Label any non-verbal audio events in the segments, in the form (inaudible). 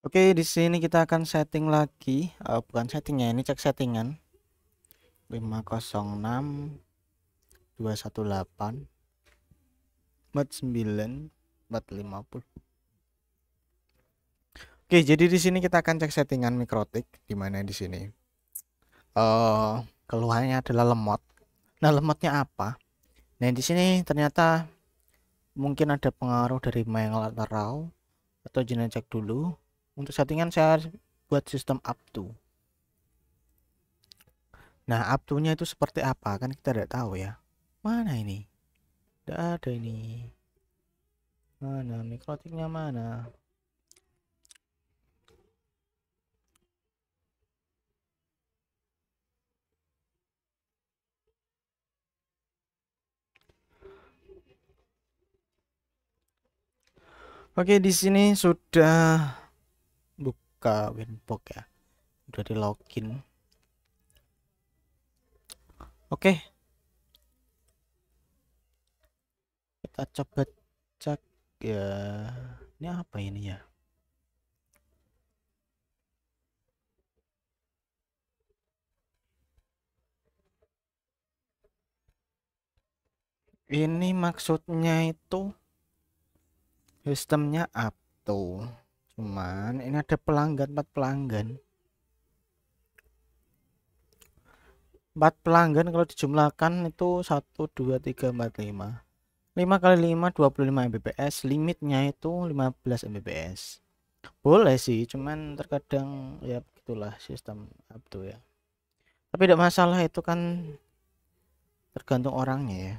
Oke, di sini kita akan setting lagi, uh, bukan settingnya ini cek settingan. 506 218 49 450. Oke, jadi di sini kita akan cek settingan mikrotik di mana di sini. Uh, keluhannya adalah lemot. Nah, lemotnya apa? Nah, di sini ternyata mungkin ada pengaruh dari main lateral atau cek dulu untuk settingan saya buat sistem up to nah up to nya itu seperti apa kan kita tidak tahu ya mana ini tidak ada ini mana mikrotiknya mana Oke, di sini sudah ke Winbox ya udah di login oke okay. kita coba cek ya ini apa ini ya ini maksudnya itu sistemnya up tuh teman-teman ini ada pelanggan empat pelanggan empat pelanggan kalau dijumlahkan itu 1 2 3 4 5 5 kali 5 25 Mbps limitnya itu 15 Mbps boleh sih cuman terkadang ya begitulah sistem Abdo ya tapi tidak masalah itu kan tergantung orangnya ya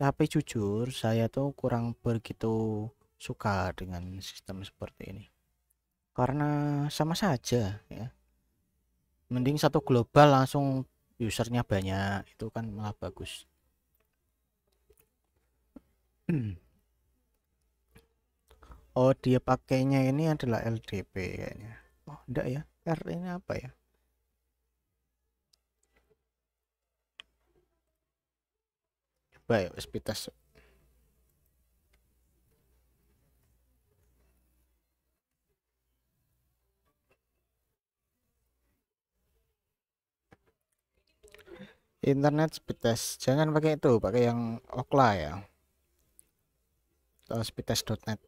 tapi jujur saya tuh kurang begitu suka dengan sistem seperti ini karena sama saja ya mending satu global langsung usernya banyak itu kan malah bagus (clears throat) Oh dia pakainya ini adalah LDP kayaknya Oh enggak ya R ini apa ya coba ya test internet speed test jangan pakai itu pakai yang okla ya atau speedtest.net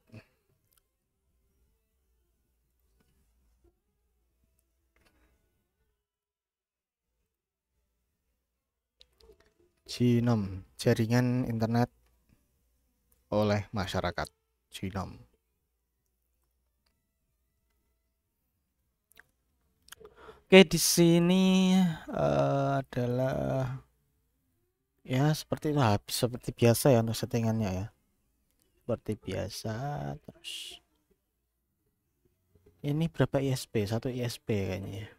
genome jaringan internet oleh masyarakat genome Oke, di sini uh, adalah ya seperti itu habis seperti biasa ya untuk settingannya ya. Seperti biasa terus ini berapa ISP? Satu ISP kayaknya. Ya.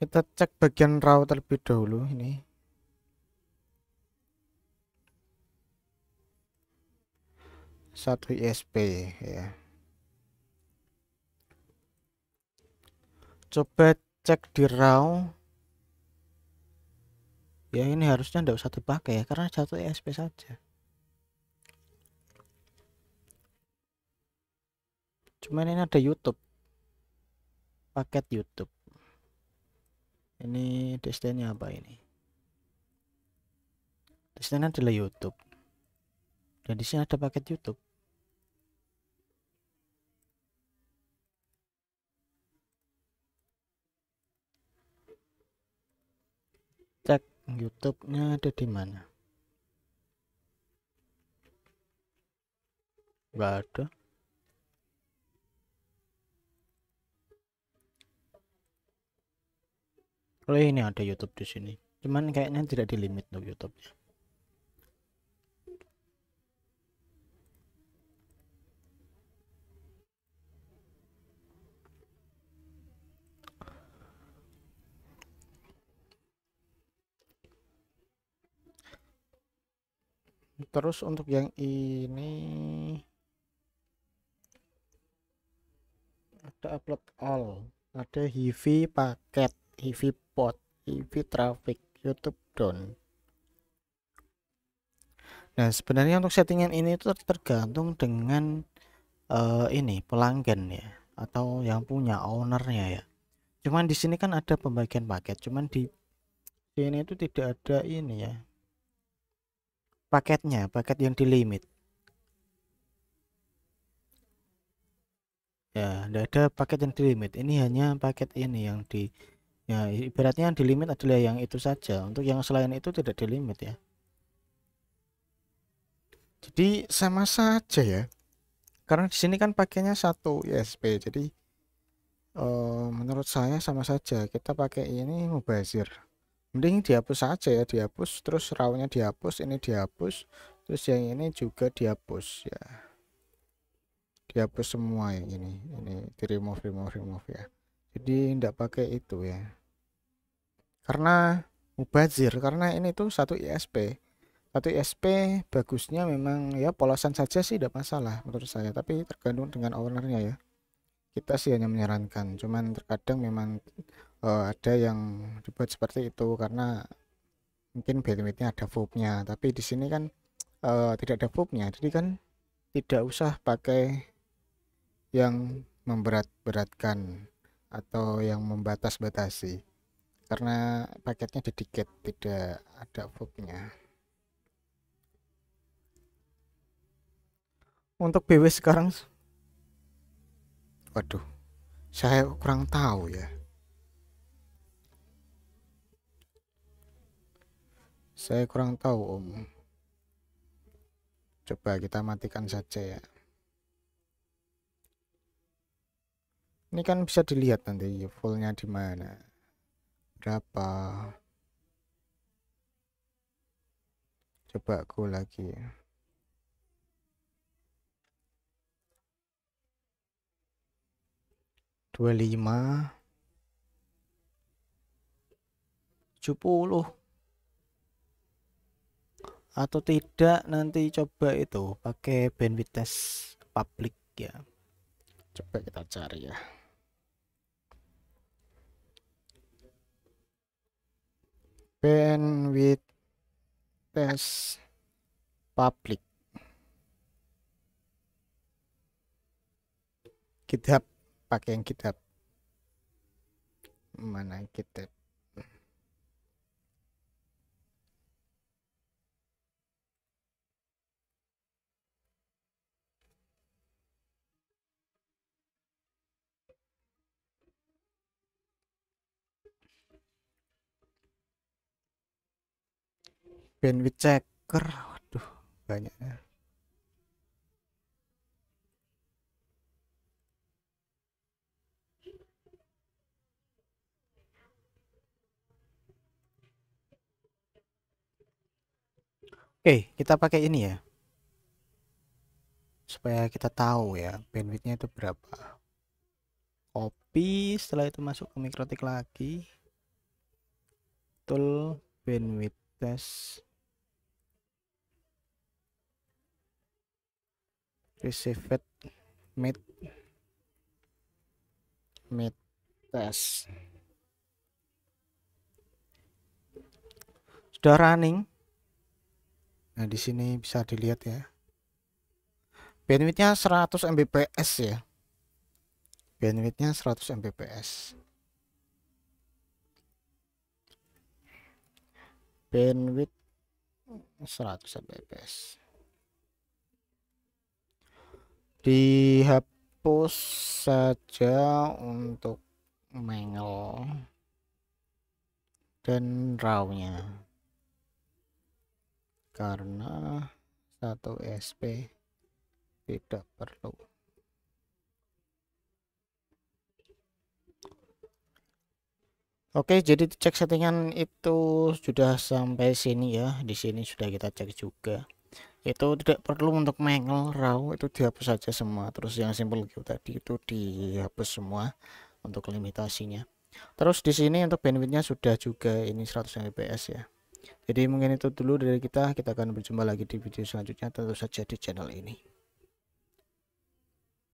kita cek bagian raw terlebih dahulu ini satu ISP ya coba cek di raw ya ini harusnya tidak usah dipakai ya karena satu ISP saja cuman ini ada YouTube paket YouTube ini destinnya apa ini destinnya adalah YouTube dan di sini ada paket YouTube cek YouTube-nya ada di mana nggak ada oh ini ada YouTube di sini cuman kayaknya tidak di limit untuk YouTube ya. terus untuk yang ini ada upload all ada heavy paket EV pot, EV traffic, YouTube down. Nah, sebenarnya untuk settingan ini itu tergantung dengan uh, ini pelanggan ya atau yang punya ownernya ya. Cuman di sini kan ada pembagian paket, cuman di sini itu tidak ada ini ya. Paketnya, paket yang di limit. Ya, tidak ada paket yang di limit. Ini hanya paket ini yang di ya ibaratnya yang di limit adalah yang itu saja untuk yang selain itu tidak di limit ya jadi sama saja ya karena di sini kan pakainya satu ISP jadi uh, menurut saya sama saja kita pakai ini mubazir mending dihapus saja ya dihapus terus rawnya dihapus ini dihapus terus yang ini juga dihapus ya dihapus semua ya ini ini di remove remove remove ya jadi tidak pakai itu ya karena mubazir karena ini tuh satu ISP satu ISP bagusnya memang ya polosan saja sih tidak masalah menurut saya tapi tergantung dengan ownernya ya kita sih hanya menyarankan cuman terkadang memang uh, ada yang dibuat seperti itu karena mungkin bandwidthnya ada fobnya tapi di sini kan uh, tidak ada fobnya jadi kan tidak usah pakai yang memberat-beratkan atau yang membatas-batasi karena paketnya dedicated tidak ada fognya untuk BW sekarang waduh saya kurang tahu ya saya kurang tahu om coba kita matikan saja ya ini kan bisa dilihat nanti fullnya di mana berapa coba aku lagi dua lima tujuh puluh atau tidak nanti coba itu pakai bandwidth test public ya coba kita cari ya open with test public GitHub pakai yang GitHub mana GitHub bandwidth checker waduh banyak ya Oke, okay, kita pakai ini ya. Supaya kita tahu ya bandwidthnya itu berapa. Copy, setelah itu masuk ke mikrotik lagi. Tool bandwidth test. received meet meet test sudah running nah di sini bisa dilihat ya bandwidthnya 100 mbps ya bandwidthnya 100 mbps bandwidth 100 mbps dihapus saja untuk mengel dan rawnya karena satu SP tidak perlu Oke jadi cek settingan itu sudah sampai sini ya di sini sudah kita cek juga itu tidak perlu untuk mengel raw itu dihapus saja semua terus yang simple gitu tadi itu dihapus semua untuk limitasinya terus di sini untuk bandwidthnya sudah juga ini 100 Mbps ya jadi mungkin itu dulu dari kita kita akan berjumpa lagi di video selanjutnya tentu saja di channel ini